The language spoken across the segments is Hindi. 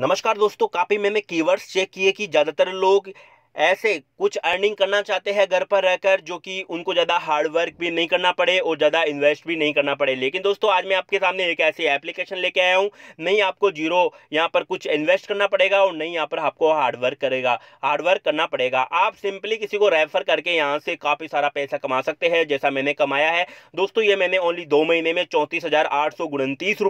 नमस्कार दोस्तों कापी में मैं कीवर्ड्स चेक किए कि ज़्यादातर लोग ऐसे कुछ अर्निंग करना चाहते हैं घर पर रहकर जो कि उनको ज़्यादा हार्डवर्क भी नहीं करना पड़े और ज़्यादा इन्वेस्ट भी नहीं करना पड़े लेकिन दोस्तों आज मैं आपके सामने एक ऐसी एप्लीकेशन लेके आया हूँ नहीं आपको जीरो यहाँ पर कुछ इन्वेस्ट करना पड़ेगा और नहीं यहाँ पर आपको हार्डवर्क करेगा हार्डवर्क करना पड़ेगा आप सिंपली किसी को रेफर करके यहाँ से काफ़ी सारा पैसा कमा सकते हैं जैसा मैंने कमाया है दोस्तों ये मैंने ओनली दो महीने में चौंतीस हज़ार आठ सौ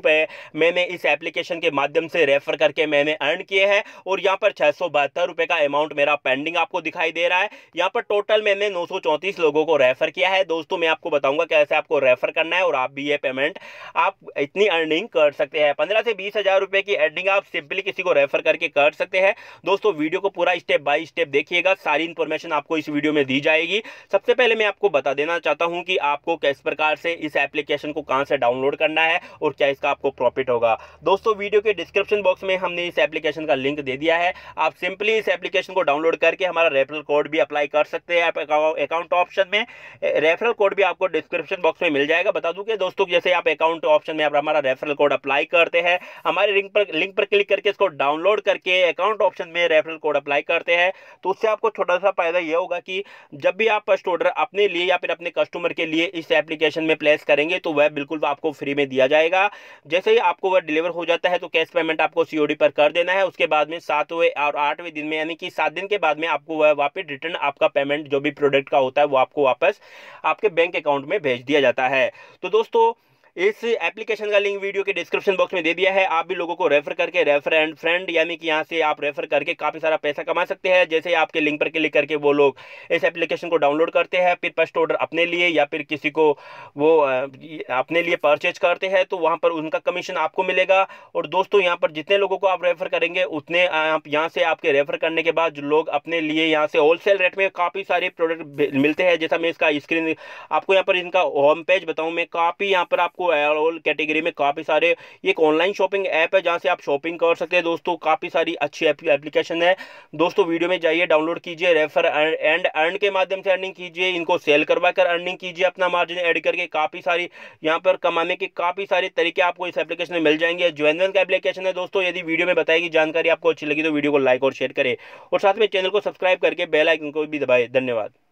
मैंने इस एप्लीकेशन के माध्यम से रेफर करके मैंने अर्न किए हैं और यहाँ पर छः सौ बहत्तर रुपये का अमाउंट मेरा पेंडिंग बिल्डिंग आपको दिखाई दे रहा है यहाँ पर टोटल मैंने नौ लोगों को रेफर किया है दोस्तों मैं आपको बताऊंगा कैसे आपको रेफर करना है और आप भी ये पेमेंट आप इतनी अर्निंग कर सकते हैं पंद्रह से बीस हजार रुपए की अर्निंग आप सिंपली किसी को रेफर करके कर सकते हैं दोस्तों वीडियो को पूरा स्टेप बाय स्टेप देखिएगा सारी इंफॉर्मेशन आपको इस वीडियो में दी जाएगी सबसे पहले मैं आपको बता देना चाहता हूं कि आपको किस प्रकार से इस एप्लीकेशन को कहां से डाउनलोड करना है और क्या इसका आपको प्रॉफिट होगा दोस्तों वीडियो के डिस्क्रिप्शन बॉक्स में हमने इस एप्लीकेशन का लिंक दे दिया है आप सिंपली इस एप्लीकेशन को डाउनलोड करके करके हमारा रेफरल कोड भी अप्लाई कर सकते हैं आप अकाउंट ऑप्शन में रेफरल कोड भी आपको डिस्क्रिप्शन बॉक्स में मिल जाएगा बता दूं कि दोस्तों जैसे आप अकाउंट ऑप्शन में आप हमारा रेफरल कोड अप्लाई करते हैं हमारे लिंक पर लिंक पर क्लिक करके इसको डाउनलोड करके अकाउंट ऑप्शन में रेफरल कोड अप्लाई करते हैं तो उससे आपको छोटा सा फायदा यह होगा कि जब भी आप फर्स्ट ऑर्डर अपने लिए या फिर अपने कस्टमर के लिए इस एप्लीकेशन में प्लेस करेंगे तो वह बिल्कुल आपको फ्री में दिया जाएगा जैसे ही आपको वह डिलीवर हो जाता है तो कैश पेमेंट आपको सीओडी पर कर देना है उसके बाद में सातवें और आठवें दिन में यानी कि सात दिन के बाद में आपको वह वापस रिटर्न आपका पेमेंट जो भी प्रोडक्ट का होता है वो आपको वापस आपके बैंक अकाउंट में भेज दिया जाता है तो दोस्तों इस एप्लीकेशन का लिंक वीडियो के डिस्क्रिप्शन बॉक्स में दे दिया है आप भी लोगों को रेफर करके रेफर एंड फ्रेंड यानी कि यहाँ से आप रेफर करके काफ़ी सारा पैसा कमा सकते हैं जैसे आपके लिंक पर क्लिक करके वो लोग इस एप्लीकेशन को डाउनलोड करते हैं फिर फर्स्ट ऑर्डर अपने लिए या फिर किसी को वो अपने लिए परचेज करते हैं तो वहाँ पर उनका कमीशन आपको मिलेगा और दोस्तों यहाँ पर जितने लोगों को आप रेफर करेंगे उतने आप यहाँ से आपके रेफर करने के बाद लोग अपने लिए यहाँ से होलसेल रेट में काफ़ी सारे प्रोडक्ट मिलते हैं जैसा मैं इसका स्क्रीन आपको यहाँ पर इनका होम पेज बताऊँ मैं काफ़ी यहाँ पर आपको आपको ऑल कैटेगरी में काफ़ी सारे एक ऑनलाइन शॉपिंग ऐप है जहाँ से आप शॉपिंग कर सकते हैं दोस्तों काफ़ी सारी अच्छी एप्लीकेशन है दोस्तों वीडियो में जाइए डाउनलोड कीजिए रेफर एंड अर्न के माध्यम से अर्निंग कीजिए इनको सेल करवा कर अर्निंग कीजिए अपना मार्जिन एड करके काफ़ी सारी यहाँ पर कमाने के काफ़ी सारे तरीके आपको इस एप्लीकेशन में मिल जाएंगे ज्वेनवन का एप्लीकेशन है दोस्तों यदि वीडियो में बताएगी जानकारी आपको अच्छी लगी तो वीडियो को लाइक और शेयर करें और साथ में चैनल को सब्सक्राइब करके बेल आइकन को भी दबाएं धन्यवाद